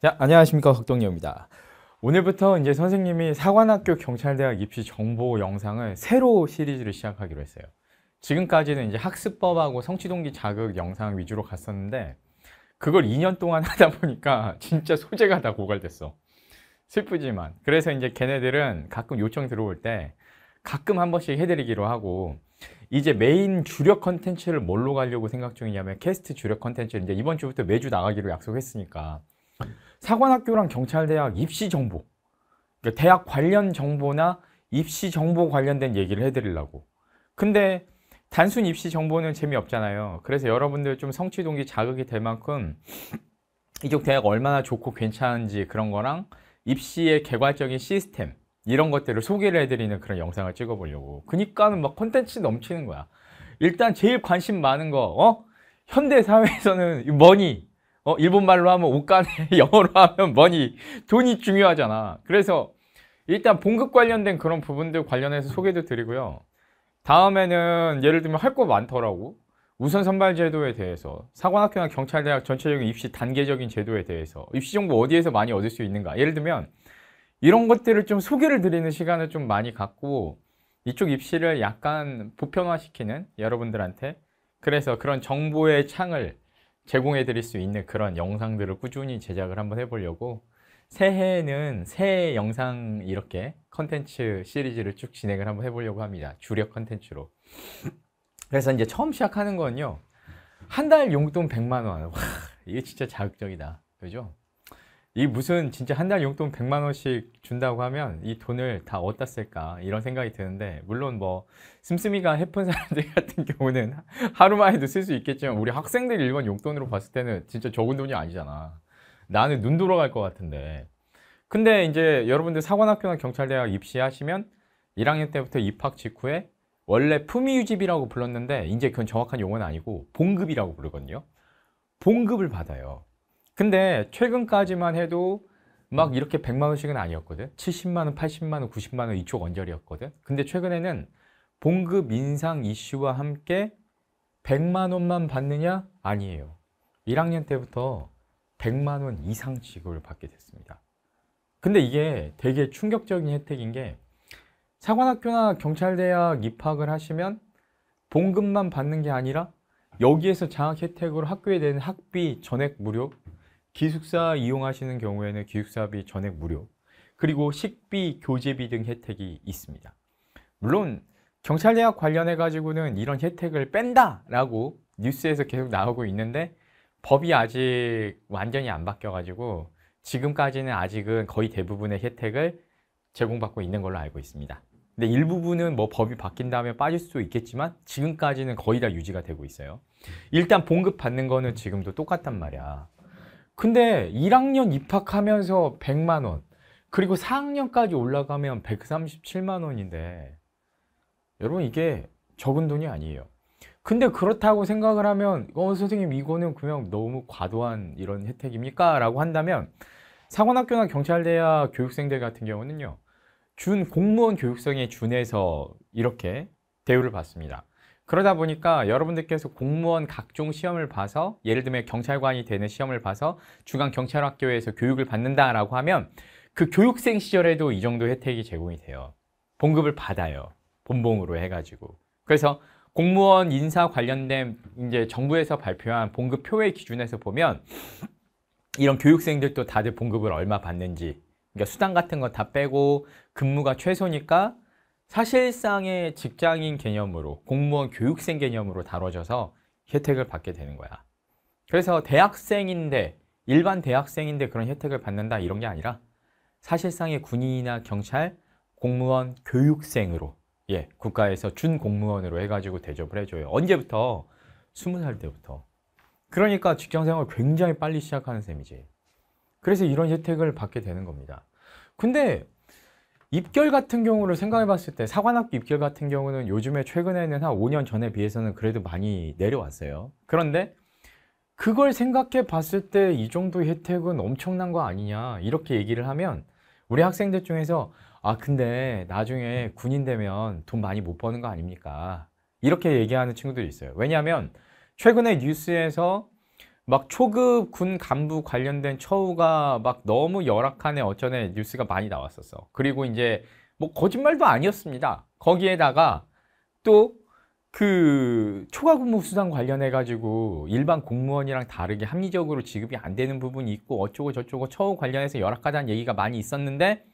자, 안녕하십니까 걱동녀입니다 오늘부터 이제 선생님이 사관학교 경찰대학 입시 정보 영상을 새로 시리즈를 시작하기로 했어요. 지금까지는 이제 학습법하고 성취동기 자극 영상 위주로 갔었는데 그걸 2년 동안 하다 보니까 진짜 소재가 다 고갈됐어. 슬프지만 그래서 이제 걔네들은 가끔 요청 들어올 때 가끔 한 번씩 해드리기로 하고 이제 메인 주력 컨텐츠를 뭘로 가려고 생각 중이냐면 캐스트 주력 컨텐츠를 이제 이번 주부터 매주 나가기로 약속했으니까 사관학교랑 경찰대학 입시 정보 그러니까 대학 관련 정보나 입시 정보 관련된 얘기를 해드리려고 근데 단순 입시 정보는 재미없잖아요 그래서 여러분들 좀 성취 동기 자극이 될 만큼 이쪽 대학 얼마나 좋고 괜찮은지 그런 거랑 입시의 개괄적인 시스템 이런 것들을 소개를 해드리는 그런 영상을 찍어보려고 그니까는 막콘텐츠 넘치는 거야 일단 제일 관심 많은 거 어? 현대사회에서는 뭐니? 어, 일본말로 하면 옷간에 영어로 하면 뭐니 돈이 중요하잖아 그래서 일단 봉급 관련된 그런 부분들 관련해서 소개도 드리고요 다음에는 예를 들면 할 거 많더라고 우선 선발 제도에 대해서 사관학교나 경찰대학 전체적인 입시 단계적인 제도에 대해서 입시 정보 어디에서 많이 얻을 수 있는가 예를 들면 이런 것들을 좀 소개를 드리는 시간을 좀 많이 갖고 이쪽 입시를 약간 보편화시키는 여러분들한테 그래서 그런 정보의 창을 제공해 드릴 수 있는 그런 영상들을 꾸준히 제작을 한번 해보려고 새해에는 새해 영상 이렇게 컨텐츠 시리즈를 쭉 진행을 한번 해보려고 합니다. 주력 컨텐츠로. 그래서 이제 처음 시작하는 건요. 한 달 용돈 100만 원. 와, 이게 진짜 자극적이다. 그죠? 이 무슨 진짜 한 달 용돈 100만 원씩 준다고 하면 이 돈을 다 어디다 쓸까 이런 생각이 드는데 물론 뭐 씀씀이가 해픈 사람들 같은 경우는 하루만 해도 쓸 수 있겠지만 우리 학생들 일반 용돈으로 봤을 때는 진짜 적은 돈이 아니잖아 나는 눈 돌아갈 것 같은데 근데 이제 여러분들 사관학교나 경찰대학 입시하시면 1학년 때부터 입학 직후에 원래 품위유지비라고 불렀는데 이제 그건 정확한 용어는 아니고 봉급이라고 부르거든요 봉급을 받아요 근데 최근까지만 해도 막 이렇게 100만 원씩은 아니었거든. 70만 원, 80만 원, 90만 원 이쪽 언저리였거든. 근데 최근에는 봉급 인상 이슈와 함께 100만 원만 받느냐? 아니에요. 1학년 때부터 100만 원 이상 지급을 받게 됐습니다. 근데 이게 되게 충격적인 혜택인 게 사관학교나 경찰대학 입학을 하시면 봉급만 받는 게 아니라 여기에서 장학 혜택으로 학교에 대한 학비 전액 무료 기숙사 이용하시는 경우에는 기숙사비 전액 무료, 그리고 식비, 교재비 등 혜택이 있습니다. 물론 경찰대학 관련해 가지고는 이런 혜택을 뺀다라고 뉴스에서 계속 나오고 있는데 법이 아직 완전히 안 바뀌어 가지고 지금까지는 아직은 거의 대부분의 혜택을 제공받고 있는 걸로 알고 있습니다. 근데 일부분은 뭐 법이 바뀐 다음에 빠질 수도 있겠지만 지금까지는 거의 다 유지가 되고 있어요. 일단 봉급 받는 거는 지금도 똑같단 말이야. 근데 1학년 입학하면서 100만 원 그리고 4학년까지 올라가면 137만 원인데 여러분 이게 적은 돈이 아니에요. 근데 그렇다고 생각을 하면 어 선생님 이거는 그냥 너무 과도한 이런 혜택입니까? 라고 한다면 사관학교나 경찰대야 교육생들 같은 경우는요. 준 공무원 교육성에 준해서 이렇게 대우를 받습니다. 그러다 보니까 여러분들께서 공무원 각종 시험을 봐서 예를 들면 경찰관이 되는 시험을 봐서 중앙경찰학교에서 교육을 받는다라고 하면 그 교육생 시절에도 이 정도 혜택이 제공이 돼요. 봉급을 받아요. 본봉으로 해가지고. 그래서 공무원 인사 관련된 이제 정부에서 발표한 봉급표의 기준에서 보면 이런 교육생들도 다들 봉급을 얼마 받는지 그러니까 수당 같은 거 다 빼고 근무가 최소니까 사실상의 직장인 개념으로 공무원 교육생 개념으로 다뤄져서 혜택을 받게 되는 거야. 그래서 대학생인데 일반 대학생인데 그런 혜택을 받는다 이런 게 아니라 사실상의 군인이나 경찰, 공무원, 교육생으로 예 국가에서 준 공무원으로 해가지고 대접을 해줘요. 언제부터? 2 0살 때부터. 그러니까 직장생활 굉장히 빨리 시작하는 셈이지. 그래서 이런 혜택을 받게 되는 겁니다. 근데 입결 같은 경우를 생각해 봤을 때 사관학교 입결 같은 경우는 요즘에 최근에는 한 5년 전에 비해서는 그래도 많이 내려왔어요. 그런데 그걸 생각해 봤을 때 이 정도의 혜택은 엄청난 거 아니냐 이렇게 얘기를 하면 우리 학생들 중에서 아 근데 나중에 군인 되면 돈 많이 못 버는 거 아닙니까 이렇게 얘기하는 친구들이 있어요 왜냐하면 최근에 뉴스에서 막 초급 군 간부 관련된 처우가 막 너무 열악하네 어쩌네 뉴스가 많이 나왔었어. 그리고 이제 뭐 거짓말도 아니었습니다. 거기에다가 또 그 초과근무 수당 관련해 가지고 일반 공무원이랑 다르게 합리적으로 지급이 안 되는 부분이 있고 어쩌고 저쩌고 처우 관련해서 열악하다는 얘기가 많이 있었는데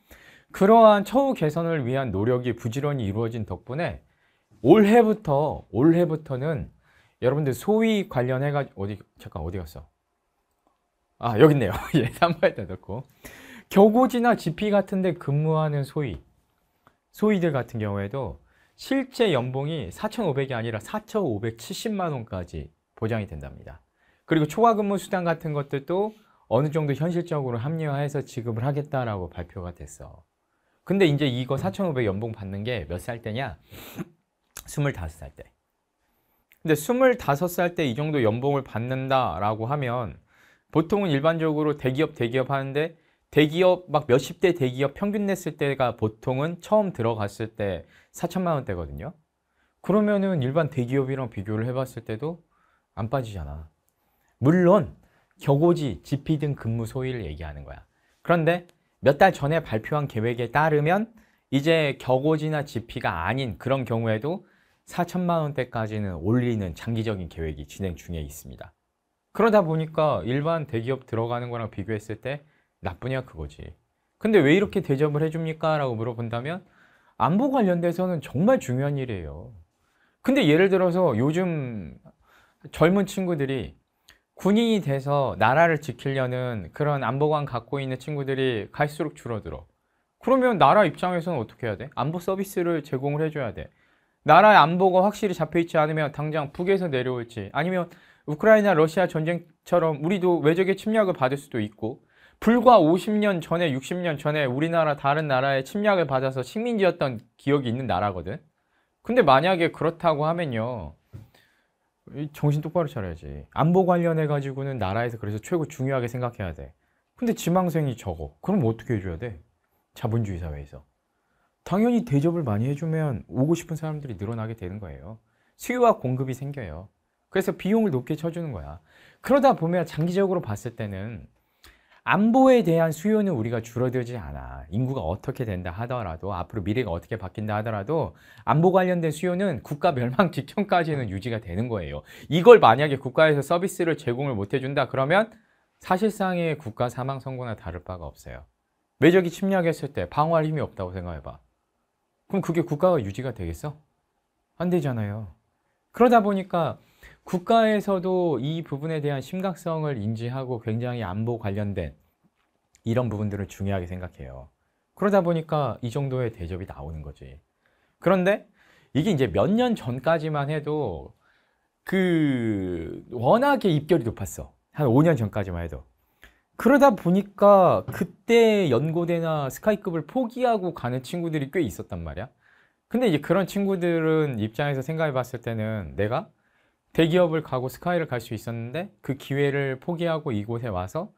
그러한 처우 개선을 위한 노력이 부지런히 이루어진 덕분에 올해부터 올해부터는 여러분들 소위 관련해가 어디 잠깐 어디 갔어? 아 여기 있네요. 예, 3번에다 넣고 교고지나 GP 같은데 근무하는 소위 소위들 같은 경우에도 실제 연봉이 4,500이 아니라 4,570만 원까지 보장이 된답니다. 그리고 초과 근무 수당 같은 것들도 어느 정도 현실적으로 합리화해서 지급을 하겠다라고 발표가 됐어. 근데 이제 이거 4,500 연봉 받는 게 몇 살 때냐? 25살 때. 근데 25살 때 이 정도 연봉을 받는다라고 하면 보통은 일반적으로 대기업 대기업 하는데 대기업 막 몇십 대 대기업 평균 냈을 때가 보통은 처음 들어갔을 때 4천만 원대거든요. 그러면은 일반 대기업이랑 비교를 해봤을 때도 안 빠지잖아. 물론 격오지, 지피 등 근무 소위를 얘기하는 거야. 그런데 몇 달 전에 발표한 계획에 따르면 이제 격오지나 지피가 아닌 그런 경우에도 4천만 원대까지는 올리는 장기적인 계획이 진행 중에 있습니다. 그러다 보니까 일반 대기업 들어가는 거랑 비교했을 때 나쁘냐 그거지. 근데 왜 이렇게 대접을 해줍니까? 라고 물어본다면 안보 관련돼서는 정말 중요한 일이에요. 근데 예를 들어서 요즘 젊은 친구들이 군인이 돼서 나라를 지키려는 그런 안보관 갖고 있는 친구들이 갈수록 줄어들어. 그러면 나라 입장에서는 어떻게 해야 돼? 안보 서비스를 제공을 해줘야 돼. 나라의 안보가 확실히 잡혀있지 않으면 당장 북에서 내려올지 아니면 우크라이나 러시아 전쟁처럼 우리도 외적의 침략을 받을 수도 있고 불과 50년 전에 60년 전에 우리나라 다른 나라의 침략을 받아서 식민지였던 기억이 있는 나라거든 근데 만약에 그렇다고 하면요 정신 똑바로 차려야지 안보 관련해 가지고는 나라에서 그래서 최고 중요하게 생각해야 돼 근데 지망생이 적어 그럼 어떻게 해줘야 돼 자본주의 사회에서 당연히 대접을 많이 해주면 오고 싶은 사람들이 늘어나게 되는 거예요. 수요와 공급이 생겨요. 그래서 비용을 높게 쳐주는 거야. 그러다 보면 장기적으로 봤을 때는 안보에 대한 수요는 우리가 줄어들지 않아. 인구가 어떻게 된다 하더라도, 앞으로 미래가 어떻게 바뀐다 하더라도, 안보 관련된 수요는 국가 멸망 직전까지는 유지가 되는 거예요. 이걸 만약에 국가에서 서비스를 제공을 못 해준다 그러면 사실상의 국가 사망 선고나 다를 바가 없어요. 외적이 침략했을 때 방어할 힘이 없다고 생각해봐. 그럼 그게 국가가 유지가 되겠어? 안 되잖아요. 그러다 보니까 국가에서도 이 부분에 대한 심각성을 인지하고 굉장히 안보 관련된 이런 부분들을 중요하게 생각해요. 그러다 보니까 이 정도의 대접이 나오는 거지. 그런데 이게 이제 몇 년 전까지만 해도 그 워낙에 입결이 높았어. 한 5년 전까지만 해도. 그러다 보니까 그때 연고대나 스카이급을 포기하고 가는 친구들이 꽤 있었단 말이야. 근데 이제 그런 친구들은 입장에서 생각해 봤을 때는 내가 대기업을 가고 스카이를 갈 수 있었는데 그 기회를 포기하고 이곳에 와서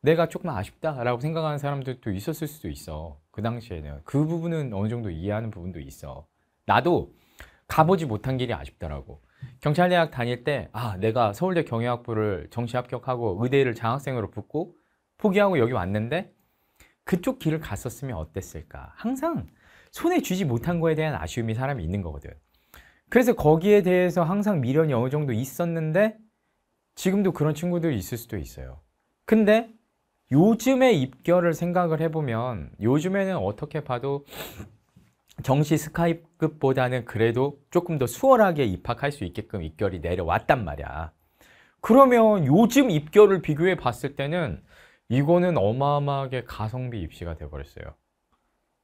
내가 조금 아쉽다라고 생각하는 사람들도 있었을 수도 있어. 그 당시에는. 그 부분은 어느 정도 이해하는 부분도 있어. 나도 가보지 못한 길이 아쉽더라고. 경찰대학 다닐 때 아, 내가 서울대 경영학부를 정시 합격하고 의대를 장학생으로 붙고 포기하고 여기 왔는데 그쪽 길을 갔었으면 어땠을까? 항상 손에 쥐지 못한 거에 대한 아쉬움이 사람이 있는 거거든. 그래서 거기에 대해서 항상 미련이 어느 정도 있었는데 지금도 그런 친구들이 있을 수도 있어요. 근데 요즘의 입결을 생각을 해보면 요즘에는 어떻게 봐도 정시 스카이급보다는 그래도 조금 더 수월하게 입학할 수 있게끔 입결이 내려왔단 말이야. 그러면 요즘 입결을 비교해 봤을 때는 이거는 어마어마하게 가성비 입시가 돼버렸어요.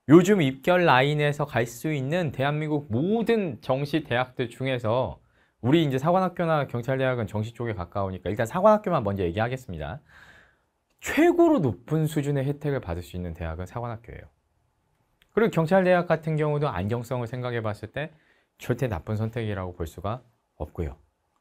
요즘 입결 라인에서 갈 수 있는 대한민국 모든 정시 대학들 중에서 우리 이제 사관학교나 경찰대학은 정시 쪽에 가까우니까 일단 사관학교만 먼저 얘기하겠습니다. 최고로 높은 수준의 혜택을 받을 수 있는 대학은 사관학교예요. 그리고 경찰대학 같은 경우도 안정성을 생각해 봤을 때 절대 나쁜 선택이라고 볼 수가 없고요.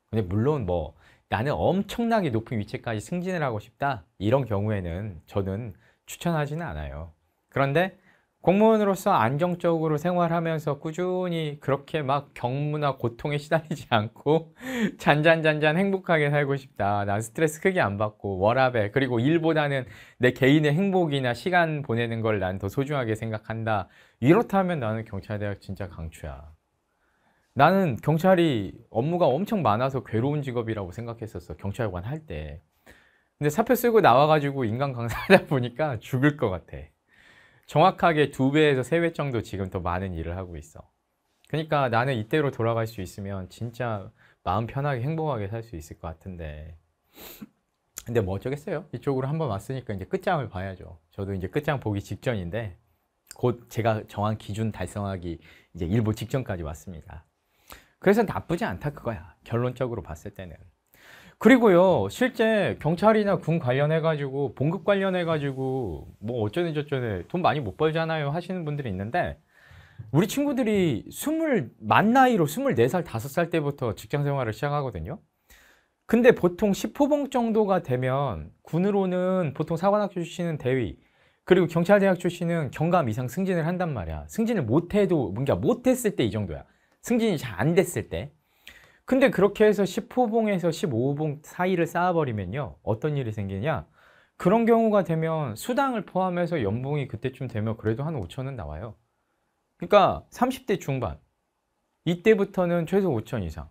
근데 물론 뭐 나는 엄청나게 높은 위치까지 승진을 하고 싶다 이런 경우에는 저는 추천하지는 않아요. 그런데 공무원으로서 안정적으로 생활하면서 꾸준히 그렇게 막 경무나 고통에 시달리지 않고 잔잔잔잔 행복하게 살고 싶다. 난 스트레스 크게 안 받고 워라밸 그리고 일보다는 내 개인의 행복이나 시간 보내는 걸 난 더 소중하게 생각한다. 이렇다면 나는 경찰대학 진짜 강추야. 나는 경찰이 업무가 엄청 많아서 괴로운 직업이라고 생각했었어. 경찰관 할 때. 근데 사표 쓰고 나와가지고 인간 강사하다 보니까 죽을 것 같아. 정확하게 두배에서세 배 정도 지금 더 많은 일을 하고 있어. 그러니까 나는 이때로 돌아갈 수 있으면 진짜 마음 편하게 행복하게 살 수 있을 것 같은데 근데 뭐 어쩌겠어요 이쪽으로 한번 왔으니까 이제 끝장을 봐야죠 저도 이제 끝장 보기 직전인데 곧 제가 정한 기준 달성하기 이제 일부 직전까지 왔습니다 그래서 나쁘지 않다 그거야 결론적으로 봤을 때는 그리고요 실제 경찰이나 군 관련해 가지고 봉급 관련해 가지고 뭐 어쩌네 저쩌네 돈 많이 못 벌잖아요 하시는 분들이 있는데 우리 친구들이 스물 만 나이로 스물네 살 다섯 살 때부터 직장 생활을 시작하거든요 근데 보통 10호봉 정도가 되면 군으로는 보통 사관학교 출신은 대위 그리고 경찰대학 출신은 경감 이상 승진을 한단 말이야 승진을 못해도 뭔가 그러니까 못했을 때 이 정도야 승진이 잘 안 됐을 때 근데 그렇게 해서 10호봉에서 15호봉 사이를 쌓아버리면요. 어떤 일이 생기냐? 그런 경우가 되면 수당을 포함해서 연봉이 그때쯤 되면 그래도 한 5천은 나와요. 그러니까 30대 중반. 이때부터는 최소 5천 이상.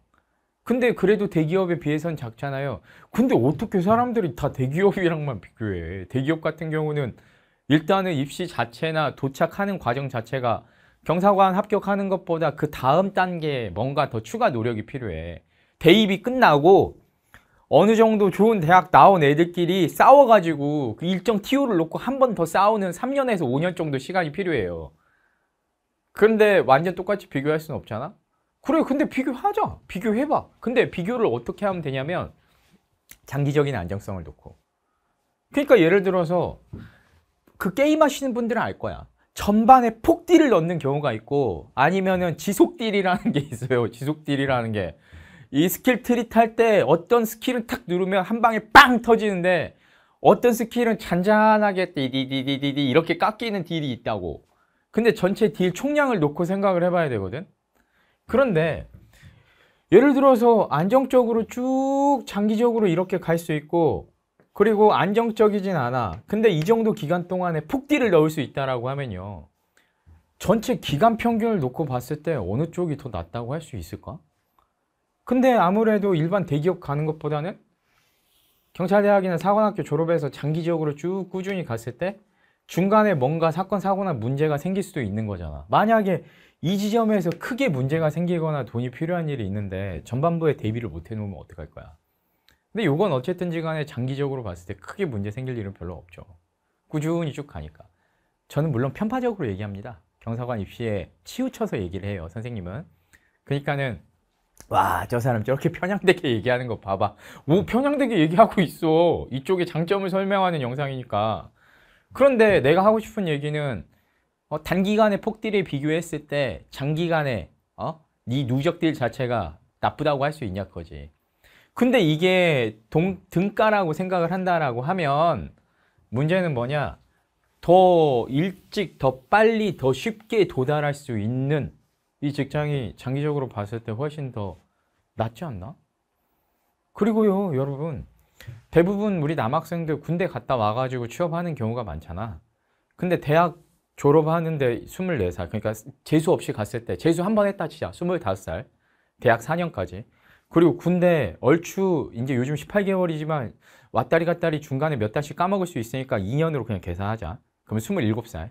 근데 그래도 대기업에 비해선 작잖아요. 근데 어떻게 사람들이 다 대기업이랑만 비교해? 대기업 같은 경우는 일단은 입시 자체나 도착하는 과정 자체가 경사관 합격하는 것보다 그 다음 단계에 뭔가 더 추가 노력이 필요해. 대입이 끝나고 어느 정도 좋은 대학 나온 애들끼리 싸워가지고 그 일정 TO를 놓고 한 번 더 싸우는 3년에서 5년 정도 시간이 필요해요. 그런데 완전 똑같이 비교할 수는 없잖아? 그래, 근데 비교하자. 비교해봐. 근데 비교를 어떻게 하면 되냐면 장기적인 안정성을 놓고. 그러니까 예를 들어서 그 게임 하시는 분들은 알 거야. 전반에 폭딜을 넣는 경우가 있고 아니면은 지속딜이라는 게 있어요. 지속딜이라는 게. 이 스킬 트릿 할때 어떤 스킬은탁 누르면 한 방에 빵 터지는데 어떤 스킬은 잔잔하게 디디디디디 이렇게 깎이는 딜이 있다고. 근데 전체 딜 총량을 놓고 생각을 해봐야 되거든. 그런데 예를 들어서 안정적으로 쭉 장기적으로 이렇게 갈 수 있고 그리고 안정적이진 않아. 근데 이 정도 기간 동안에 폭딜를 넣을 수 있다라고 하면요. 전체 기간 평균을 놓고 봤을 때 어느 쪽이 더 낫다고 할 수 있을까? 근데 아무래도 일반 대기업 가는 것보다는 경찰대학이나 사관학교 졸업해서 장기적으로 쭉 꾸준히 갔을 때 중간에 뭔가 사건 사고나 문제가 생길 수도 있는 거잖아 만약에 이 지점에서 크게 문제가 생기거나 돈이 필요한 일이 있는데 전반부에 대비를 못 해놓으면 어떡할 거야 근데 이건 어쨌든지 간에 장기적으로 봤을 때 크게 문제 생길 일은 별로 없죠. 꾸준히 쭉 가니까. 저는 물론 편파적으로 얘기합니다. 경사관 입시에 치우쳐서 얘기를 해요, 선생님은. 그러니까는 와, 저 사람 저렇게 편향되게 얘기하는 거 봐봐. 오, 편향되게 얘기하고 있어. 이쪽에 장점을 설명하는 영상이니까. 그런데 내가 하고 싶은 얘기는 어, 단기간의 폭딜에 비교했을 때 장기간에 어? 네 누적딜 자체가 나쁘다고 할 수 있냐 그거지. 근데 이게 동, 등가라고 생각을 한다라고 하면 문제는 뭐냐? 더 일찍, 더 빨리, 더 쉽게 도달할 수 있는 이 직장이 장기적으로 봤을 때 훨씬 더 낫지 않나? 그리고요, 여러분. 대부분 우리 남학생들 군대 갔다 와가지고 취업하는 경우가 많잖아. 근데 대학 졸업하는데 24살, 그러니까 재수 없이 갔을 때, 재수 한 번 했다 치자, 25살, 대학 4년까지. 그리고 군대 얼추 이제 요즘 18개월이지만 왔다리 갔다리 중간에 몇 달씩 까먹을 수 있으니까 2년으로 그냥 계산하자. 그러면 27살.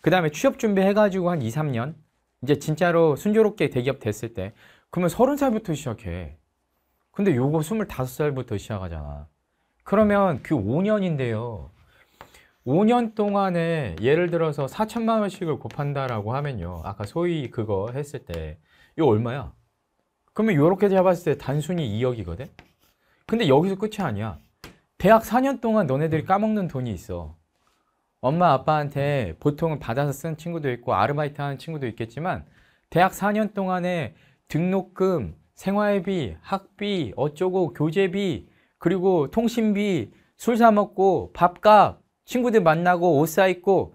그 다음에 취업 준비해가지고 한 2, 3년. 이제 진짜로 순조롭게 대기업 됐을 때. 그러면 30살부터 시작해. 근데 요거 25살부터 시작하잖아. 그러면 그 5년인데요. 5년 동안에 예를 들어서 4천만 원씩을 곱한다라고 하면요. 아까 소위 그거 했을 때 이거 얼마야? 그러면 요렇게 잡았을 때 단순히 2억이거든? 근데 여기서 끝이 아니야. 대학 4년 동안 너네들이 까먹는 돈이 있어. 엄마 아빠한테 보통은 받아서 쓴 친구도 있고 아르바이트 하는 친구도 있겠지만 대학 4년 동안에 등록금, 생활비, 학비, 어쩌고 교재비, 그리고 통신비, 술 사 먹고 밥값, 친구들 만나고 옷 사 입고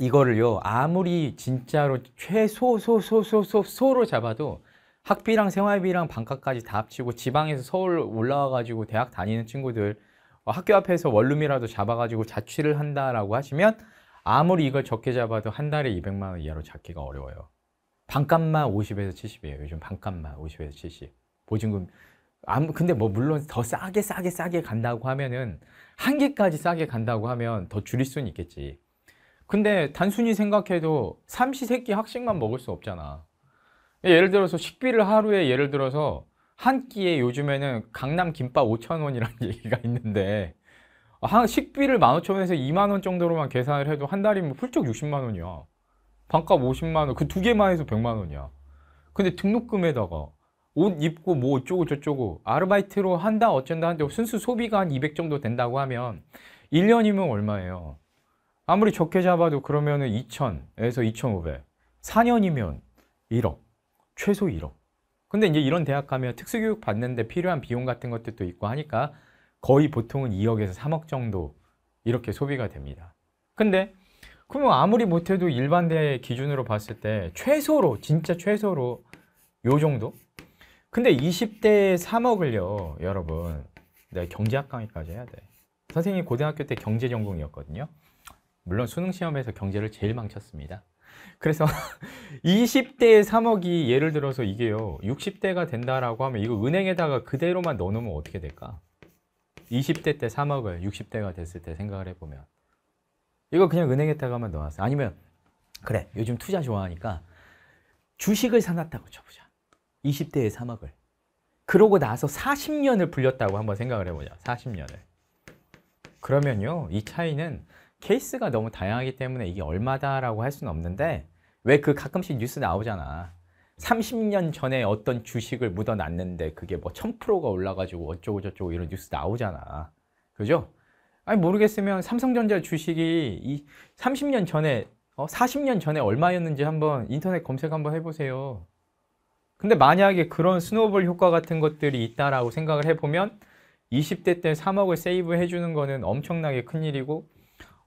이거를요 아무리 진짜로 최소 소소소소 소로 잡아도 학비랑 생활비랑 방값까지 다 합치고 지방에서 서울 올라와가지고 대학 다니는 친구들 어, 학교 앞에서 원룸이라도 잡아가지고 자취를 한다라고 하시면 아무리 이걸 적게 잡아도 한 달에 200만 원 이하로 잡기가 어려워요. 반값만 50에서 70이에요. 요즘 반값만 50에서 70. 보증금 아무 근데 뭐 물론 더 싸게 싸게 싸게 간다고 하면은 한 개까지 싸게 간다고 하면 더 줄일 수는 있겠지. 근데 단순히 생각해도 삼시세끼 학식만 먹을 수 없잖아. 예를 들어서 식비를 하루에 예를 들어서 한 끼에 요즘에는 강남 김밥 5천원이라는 얘기가 있는데 한 식비를 15,000원에서 2만원 정도로만 계산을 해도 한 달이면 훌쩍 60만원이야 반값 50만원 그 두 개만 해서 100만원이야 근데 등록금에다가 옷 입고 뭐 어쩌고 저쩌고 아르바이트로 한다 어쩐다 하는데 순수 소비가 한 200 정도 된다고 하면 1년이면 얼마예요 아무리 적게 잡아도 그러면은 2천에서2,500 4년이면 1억 최소 1억. 근데 이제 이런 대학 가면 특수교육 받는데 필요한 비용 같은 것들도 있고 하니까 거의 보통은 2억에서 3억 정도 이렇게 소비가 됩니다. 근데 그러면 아무리 못해도 일반 대 기준으로 봤을 때 최소로 진짜 최소로 요 정도? 근데 20대에 3억을요 여러분 내가 네, 경제학 강의까지 해야 돼 선생님이 고등학교 때 경제 전공이었거든요 물론 수능 시험에서 경제를 제일 망쳤습니다 그래서 20대의 3억이 예를 들어서 이게요. 60대가 된다라고 하면 이거 은행에다가 그대로만 넣어놓으면 어떻게 될까? 20대 때 3억을 60대가 됐을 때 생각을 해보면 이거 그냥 은행에다가만 넣어놨어. 아니면 그래 요즘 투자 좋아하니까 주식을 사놨다고 쳐보자. 20대에 3억을. 그러고 나서 40년을 불렸다고 한번 생각을 해보자. 40년을. 그러면요. 이 차이는 케이스가 너무 다양하기 때문에 이게 얼마다라고 할 수는 없는데 왜그 가끔씩 뉴스 나오잖아. 30년 전에 어떤 주식을 묻어놨는데 그게 뭐 1000%가 올라가지고 어쩌고 저쩌고 이런 뉴스 나오잖아. 그죠? 아니 모르겠으면 삼성전자 주식이 이 30년 전에 어, 40년 전에 얼마였는지 한번 인터넷 검색 한번 해보세요. 근데 만약에 그런 스노우볼 효과 같은 것들이 있다라고 생각을 해보면 20대 때 3억을 세이브 해주는 거는 엄청나게 큰 일이고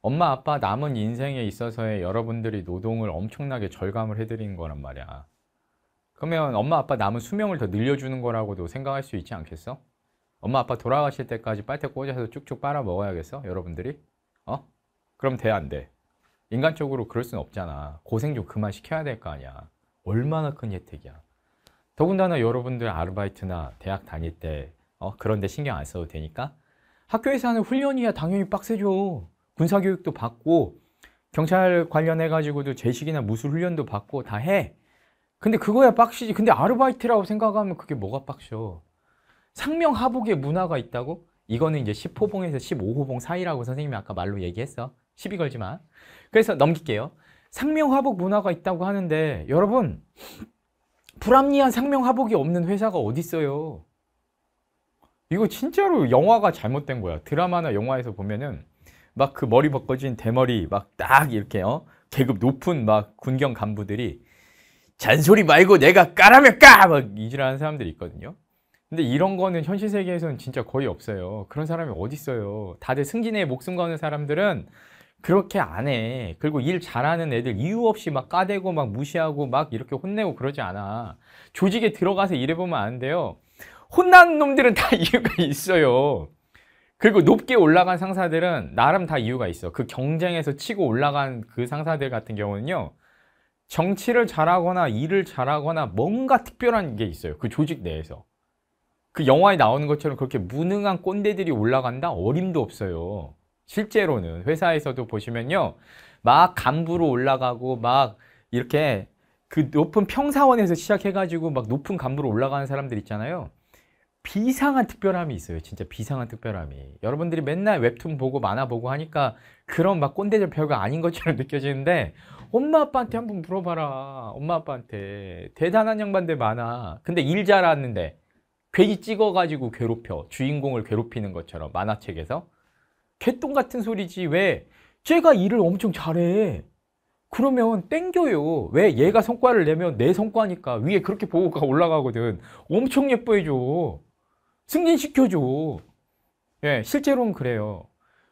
엄마 아빠 남은 인생에 있어서의 여러분들이 노동을 엄청나게 절감을 해드린 거란 말이야. 그러면 엄마 아빠 남은 수명을 더 늘려주는 거라고도 생각할 수 있지 않겠어? 엄마 아빠 돌아가실 때까지 빨대 꽂아서 쭉쭉 빨아 먹어야겠어? 여러분들이? 어? 그럼 돼 안 돼? 인간적으로 그럴 순 없잖아. 고생 좀 그만 시켜야 될 거 아니야. 얼마나 큰 혜택이야. 더군다나 여러분들 아르바이트나 대학 다닐 때 어? 그런 데 신경 안 써도 되니까 학교에서 하는 훈련이야 당연히 빡세죠. 군사 교육도 받고 경찰 관련해 가지고도 제식이나 무술 훈련도 받고 다 해. 근데 그거야 빡시지. 근데 아르바이트라고 생각하면 그게 뭐가 빡셔? 상명 하복의 문화가 있다고? 이거는 이제 10호봉에서 15호봉 사이라고 선생님이 아까 말로 얘기했어. 시비 걸지 마. 그래서 넘길게요. 상명 하복 문화가 있다고 하는데 여러분 불합리한 상명 하복이 없는 회사가 어디 있어요? 이거 진짜로 영화가 잘못된 거야. 드라마나 영화에서 보면은 막그 머리 벗겨진 대머리 막 딱 이렇게 어? 계급 높은 막 군경 간부들이 잔소리 말고 내가 까라면 까! 막 이질하는 사람들이 있거든요. 근데 이런 거는 현실 세계에서는 진짜 거의 없어요. 그런 사람이 어디 있어요. 다들 승진에 목숨 거는 사람들은 그렇게 안 해. 그리고 일 잘하는 애들 이유 없이 막 까대고 막 무시하고 막 이렇게 혼내고 그러지 않아. 조직에 들어가서 일해보면 안 돼요. 혼난 놈들은 다 이유가 있어요. 그리고 높게 올라간 상사들은 나름 다 이유가 있어. 그 경쟁에서 치고 올라간 그 상사들 같은 경우는요. 정치를 잘하거나 일을 잘하거나 뭔가 특별한 게 있어요. 그 조직 내에서. 그 영화에 나오는 것처럼 그렇게 무능한 꼰대들이 올라간다? 어림도 없어요. 실제로는 회사에서도 보시면요. 막 간부로 올라가고 막 이렇게 그 높은 평사원에서 시작해가지고 막 높은 간부로 올라가는 사람들 있잖아요. 비상한 특별함이 있어요. 진짜 비상한 특별함이. 여러분들이 맨날 웹툰 보고 만화 보고 하니까 그런 막 꼰대들 별거 아닌 것처럼 느껴지는데 엄마 아빠한테 한번 물어봐라. 엄마 아빠한테 대단한 양반들 많아. 근데 일 잘하는데 괜히 찍어가지고 괴롭혀 주인공을 괴롭히는 것처럼 만화책에서 개똥 같은 소리지 왜 쟤가 일을 엄청 잘해. 그러면 땡겨요. 왜 얘가 성과를 내면 내 성과니까 위에 그렇게 보고가 올라가거든. 엄청 예뻐해줘. 승진시켜줘. 예, 실제로는 그래요.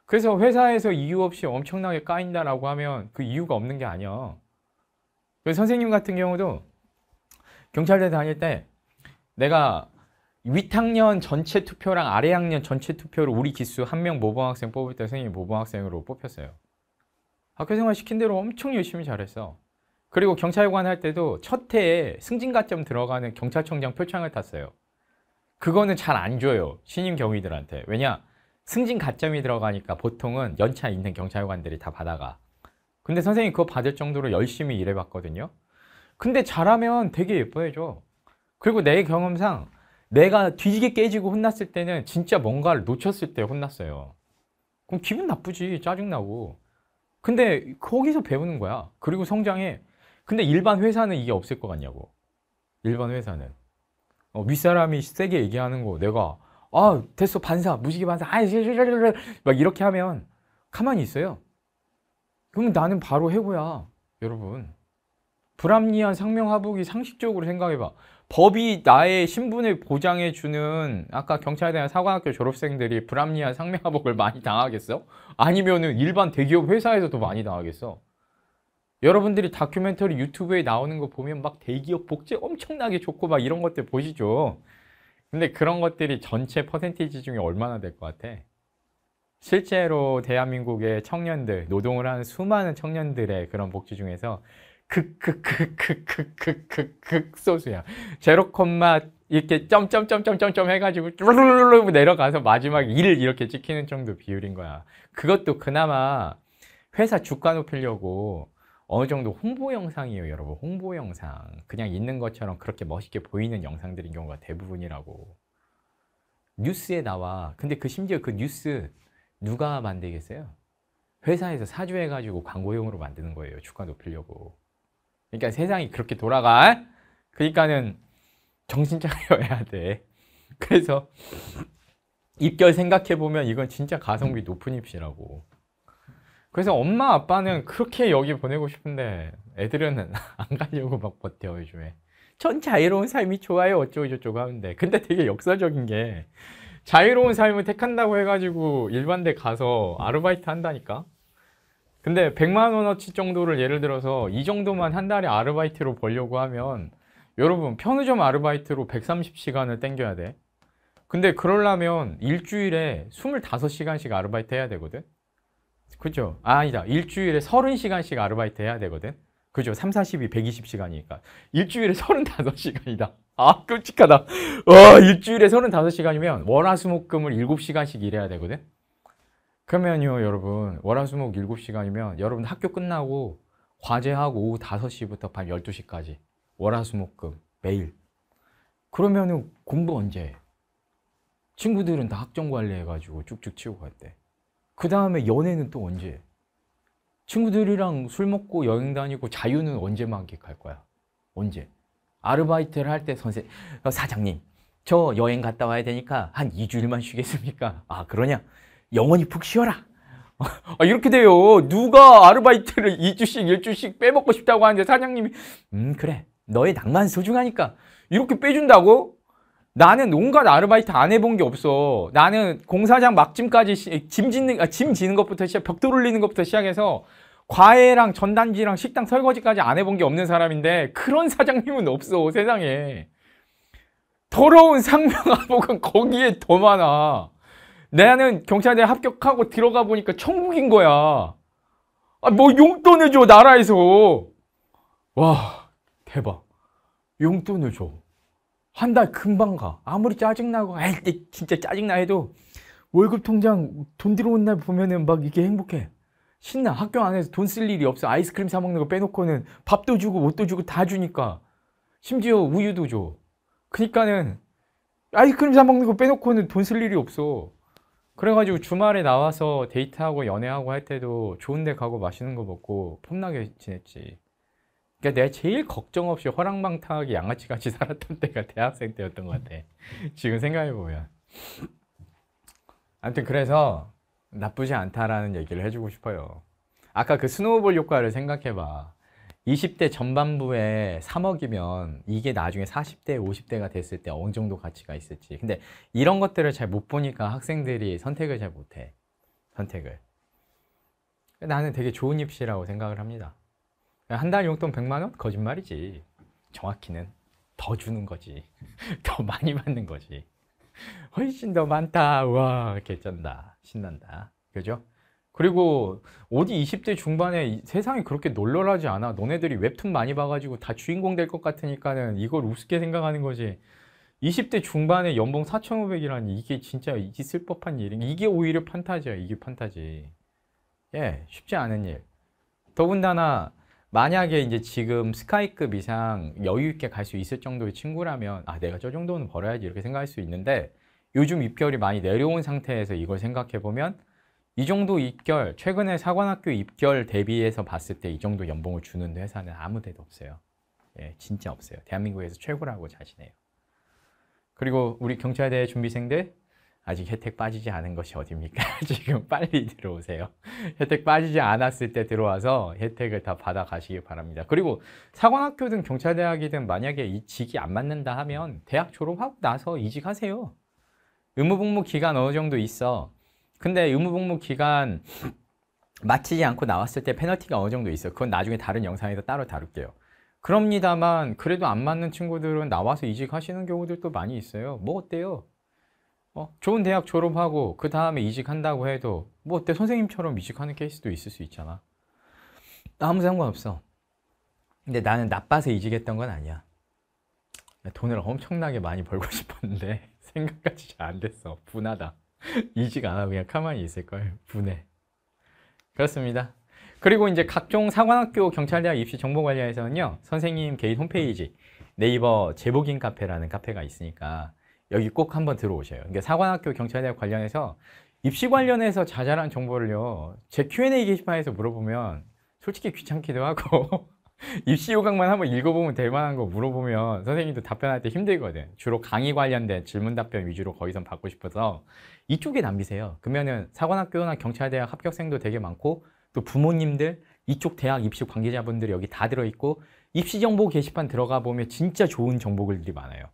그래서 회사에서 이유 없이 엄청나게 까인다라고 하면 그 이유가 없는 게 아니야. 그래서 선생님 같은 경우도 경찰대 다닐 때 내가 윗학년 전체 투표랑 아래학년 전체 투표로 우리 기수 한 명 모범학생 뽑을 때 선생님 이 모범학생으로 뽑혔어요. 학교생활 아, 그 시킨 대로 엄청 열심히 잘했어. 그리고 경찰관 할 때도 첫 해에 승진가점 들어가는 경찰청장 표창을 탔어요. 그거는 잘 안 줘요. 신임 경위들한테. 왜냐? 승진 가점이 들어가니까 보통은 연차 있는 경찰관들이 다 받아가. 근데 선생님 그거 받을 정도로 열심히 일해봤거든요. 근데 잘하면 되게 예뻐해줘. 그리고 내 경험상 내가 뒤지게 깨지고 혼났을 때는 진짜 뭔가를 놓쳤을 때 혼났어요. 그럼 기분 나쁘지. 짜증나고. 근데 거기서 배우는 거야. 그리고 성장해. 근데 일반 회사는 이게 없을 것 같냐고. 일반 회사는. 어, 윗사람이 세게 얘기하는 거 내가 아 됐어 반사 무지개 반사 아이 막 이렇게 하면 가만히 있어요. 그럼 나는 바로 해고야 여러분. 불합리한 상명하복이 상식적으로 생각해봐. 법이 나의 신분을 보장해주는 아까 경찰대학 사관학교 졸업생들이 불합리한 상명하복을 많이 당하겠어? 아니면은 일반 대기업 회사에서도 많이 당하겠어? 여러분들이 다큐멘터리 유튜브에 나오는 거 보면 막 대기업 복지 엄청나게 좋고 막 이런 것들 보시죠. 근데 그런 것들이 전체 퍼센티지 중에 얼마나 될 것 같아? 실제로 대한민국의 청년들, 노동을 하는 수많은 청년들의 그런 복지 중에서 극극극극극극극극 소수야. 제로 콤마 이렇게 점점점점점점 해가지고 쭈르르르 내려가서 마지막 1을 이렇게 찍히는 정도 비율인 거야. 그것도 그나마 회사 주가 높이려고 어느 정도 홍보 영상이에요 여러분 홍보 영상 그냥 있는 것처럼 그렇게 멋있게 보이는 영상들인 경우가 대부분이라고 뉴스에 나와 근데 그 심지어 그 뉴스 누가 만들겠어요? 회사에서 사주해가지고 광고용으로 만드는 거예요 주가 높이려고 그러니까 세상이 그렇게 돌아가 그러니까는 정신 차려야 돼 그래서 입결 생각해보면 이건 진짜 가성비 높은 입시라고 그래서 엄마 아빠는 그렇게 여기 보내고 싶은데 애들은 안 가려고 막 버텨 요즘에 전 자유로운 삶이 좋아요 어쩌고 저쩌고 하는데 근데 되게 역사적인 게 자유로운 삶을 택한다고 해가지고 일반 대 가서 아르바이트 한다니까 근데 100만 원어치 정도를 예를 들어서 이 정도만 한 달에 아르바이트로 벌려고 하면 여러분 편의점 아르바이트로 130시간을 땡겨야 돼 근데 그러려면 일주일에 25시간씩 아르바이트 해야 되거든 그죠? 아, 아니다. 일주일에 30시간씩 아르바이트 해야 되거든. 그죠? 3, 40이 120시간이니까. 일주일에 35시간이다. 아, 끔찍하다. 와, 일주일에 35시간이면 월화수목금을 7시간씩 일해야 되거든. 그러면요, 여러분. 월화수목 7시간이면 여러분 학교 끝나고 과제하고 오후 5시부터 밤 12시까지 월화수목금 매일. 그러면은 공부 언제 해? 친구들은 다 학점 관리해가지고 쭉쭉 치고 우 갈때 그 다음에 연애는 또 언제? 친구들이랑 술 먹고 여행 다니고 자유는 언제 만끽할 거야? 언제? 아르바이트를 할 때 선생, 어, 사장님, 저 여행 갔다 와야 되니까 한 2주일만 쉬겠습니까? 아, 그러냐? 영원히 푹 쉬어라. 어, 아, 이렇게 돼요. 누가 아르바이트를 2주씩, 1주씩 빼먹고 싶다고 하는데 사장님이, 음, 그래. 너의 낭만 소중하니까. 이렇게 빼준다고? 나는 농가 아르바이트 안 해본 게 없어. 나는 공사장 막짐까지 시, 짐 짓는 아, 짐 지는 것부터 시작, 벽돌 올리는 것부터 시작해서 과외랑 전단지랑 식당 설거지까지 안 해본 게 없는 사람인데 그런 사장님은 없어 세상에. 더러운 상명하복은 거기에 더 많아. 나는 경찰대 합격하고 들어가 보니까 천국인 거야. 아, 뭐 용돈을 줘 나라에서. 와 대박. 용돈을 줘. 한달 금방 가. 아무리 짜증나고, 아이, 진짜 짜증나 해도 월급 통장 돈 들어온 날 보면은 막 이게 행복해. 신나. 학교 안에서 돈 쓸 일이 없어. 아이스크림 사먹는 거 빼놓고는 밥도 주고 옷도 주고 다 주니까. 심지어 우유도 줘. 그니까는 아이스크림 사먹는 거 빼놓고는 돈 쓸 일이 없어. 그래가지고 주말에 나와서 데이트하고 연애하고 할 때도 좋은 데 가고 맛있는 거 먹고 폼나게 지냈지. 그러니까 내가 제일 걱정 없이 허랑방탕하게 양아치같이 살았던 때가 대학생 때였던 것 같아. 지금 생각해보면. 아무튼 그래서 나쁘지 않다라는 얘기를 해주고 싶어요. 아까 그 스노우볼 효과를 생각해봐. 20대 전반부에 3억이면 이게 나중에 40대, 50대가 됐을 때 어느 정도 가치가 있을지. 근데 이런 것들을 잘 못 보니까 학생들이 선택을 잘 못해. 선택을. 나는 되게 좋은 입시라고 생각을 합니다. 한달 용돈 100만 원? 거짓말이지. 정확히는 더 주는 거지. 더 많이 받는 거지. 훨씬 더 많다. 와, 개쩐다. 신난다. 그죠? 그리고 어디 20대 중반에 세상이 그렇게 놀러라지 않아. 너네들이 웹툰 많이 봐가지고 다 주인공 될 것 같으니까는 이걸 우습게 생각하는 거지. 20대 중반에 연봉 4,500이라니 이게 진짜 있을 법한 일인 이게 오히려 판타지야. 이게 판타지. 예, 쉽지 않은 일. 더군다나 만약에 이제 지금 스카이급 이상 여유 있게 갈 수 있을 정도의 친구라면 아 내가 저 정도는 벌어야지 이렇게 생각할 수 있는데 요즘 입결이 많이 내려온 상태에서 이걸 생각해 보면 이 정도 입결 최근에 사관학교 입결 대비해서 봤을 때 이 정도 연봉을 주는 회사는 아무 데도 없어요. 예, 진짜 없어요. 대한민국에서 최고라고 자신해요. 그리고 우리 경찰대 준비생들 아직 혜택 빠지지 않은 것이 어딥니까? 지금 빨리 들어오세요. 혜택 빠지지 않았을 때 들어와서 혜택을 다 받아 가시길 바랍니다. 그리고 사관학교든 경찰대학이든 만약에 이 직이 안 맞는다 하면 대학 졸업하고 나서 이직하세요. 의무복무 기간 어느 정도 있어. 근데 의무복무 기간 마치지 않고 나왔을 때 페널티가 어느 정도 있어. 그건 나중에 다른 영상에서 따로 다룰게요. 그럽니다만 그래도 안 맞는 친구들은 나와서 이직하시는 경우들도 많이 있어요. 뭐 어때요? 어? 좋은 대학 졸업하고 그 다음에 이직한다고 해도 뭐 어때? 선생님처럼 이직하는 케이스도 있을 수 있잖아. 아무 상관없어. 근데 나는 나빠서 이직했던 건 아니야. 돈을 엄청나게 많이 벌고 싶었는데 생각까지 잘 안 됐어. 분하다. 이직 안 하고 그냥 가만히 있을걸. 분해. 그렇습니다. 그리고 이제 각종 사관학교 경찰대학 입시 정보 관리에서는요. 선생님 개인 홈페이지 네이버 제보긴 카페라는 카페가 있으니까 여기 꼭 한번 들어오셔요. 그러니까 사관학교 경찰대학 관련해서 입시 관련해서 자잘한 정보를요. 제 Q&A 게시판에서 물어보면 솔직히 귀찮기도 하고 입시 요강만 한번 읽어보면 될 만한 거 물어보면 선생님도 답변할 때 힘들거든. 주로 강의 관련된 질문 답변 위주로 거기선 받고 싶어서 이쪽에 남기세요. 그러면은 사관학교나 경찰대학 합격생도 되게 많고 또 부모님들 이쪽 대학 입시 관계자분들이 여기 다 들어있고 입시 정보 게시판 들어가 보면 진짜 좋은 정보들이 많아요.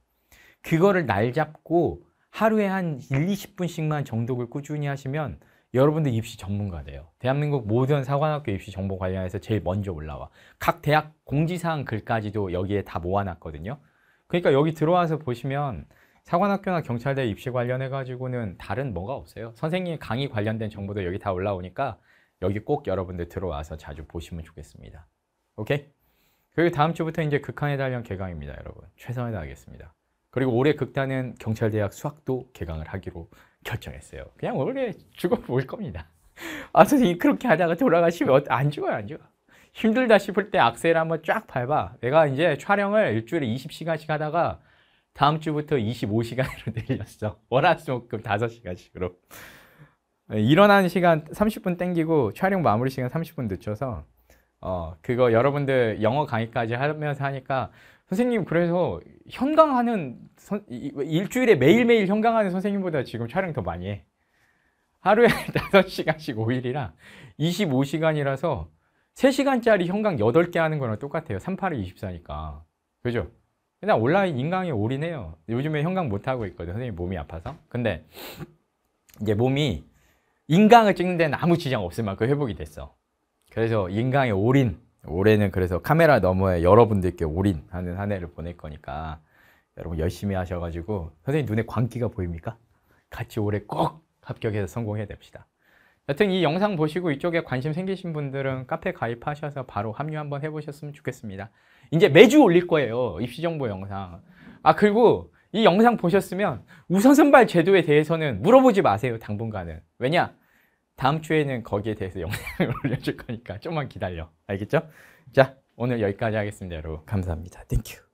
그거를 날 잡고 하루에 한 1, 20분씩만 정독을 꾸준히 하시면 여러분들 입시 전문가 돼요. 대한민국 모든 사관학교 입시 정보 관련해서 제일 먼저 올라와. 각 대학 공지사항 글까지도 여기에 다 모아놨거든요. 그러니까 여기 들어와서 보시면 사관학교나 경찰대 입시 관련해 가지고는 다른 뭐가 없어요. 선생님 강의 관련된 정보도 여기 다 올라오니까 여기 꼭 여러분들 들어와서 자주 보시면 좋겠습니다. 오케이? 그리고 다음 주부터 이제 극한의 단련 개강입니다, 여러분. 최선을 다하겠습니다. 그리고 올해 극단은 경찰대학 수학도 개강을 하기로 결정했어요. 그냥 원래 죽어볼 겁니다. 아 선생님 그렇게 하다가 돌아가시면 안 죽어요 안 죽어. 힘들다 싶을 때 악셀 한번 쫙 밟아. 내가 이제 촬영을 일주일에 20시간씩 하다가 다음 주부터 25시간으로 늘렸어. 월화수목금 5시간씩으로. 일어나는 시간 30분 땡기고 촬영 마무리 시간 30분 늦춰서 어 그거 여러분들 영어 강의까지 하면서 하니까 선생님 그래서 현강하는 선, 뭐 일주일에 매일매일 현강하는 선생님보다 지금 촬영 더 많이 해. 하루에 5시간씩 5일이라 25시간이라서 3시간짜리 현강 8개 하는 거랑 똑같아요. 38에 24니까. 그죠? 그냥 온라인 인강에 올인해요. 요즘에 현강 못하고 있거든 선생님 몸이 아파서. 근데 이제 몸이 인강을 찍는 데는 아무 지장 없을 만큼 회복이 됐어. 그래서 인강에 올인. 올해는 그래서 카메라 너머에 여러분들께 올인하는 한 해를 보낼 거니까 여러분 열심히 하셔가지고 선생님 눈에 광기가 보입니까? 같이 올해 꼭 합격해서 성공해야 됩시다. 여튼 이 영상 보시고 이쪽에 관심 생기신 분들은 카페 가입하셔서 바로 합류 한번 해보셨으면 좋겠습니다. 이제 매주 올릴 거예요. 입시정보 영상. 아 그리고 이 영상 보셨으면 우선선발 제도에 대해서는 물어보지 마세요. 당분간은. 왜냐? 다음 주에는 거기에 대해서 영상을 올려줄 거니까 좀만 기다려. 알겠죠? 자, 오늘 여기까지 하겠습니다, 여러분. 감사합니다. 땡큐.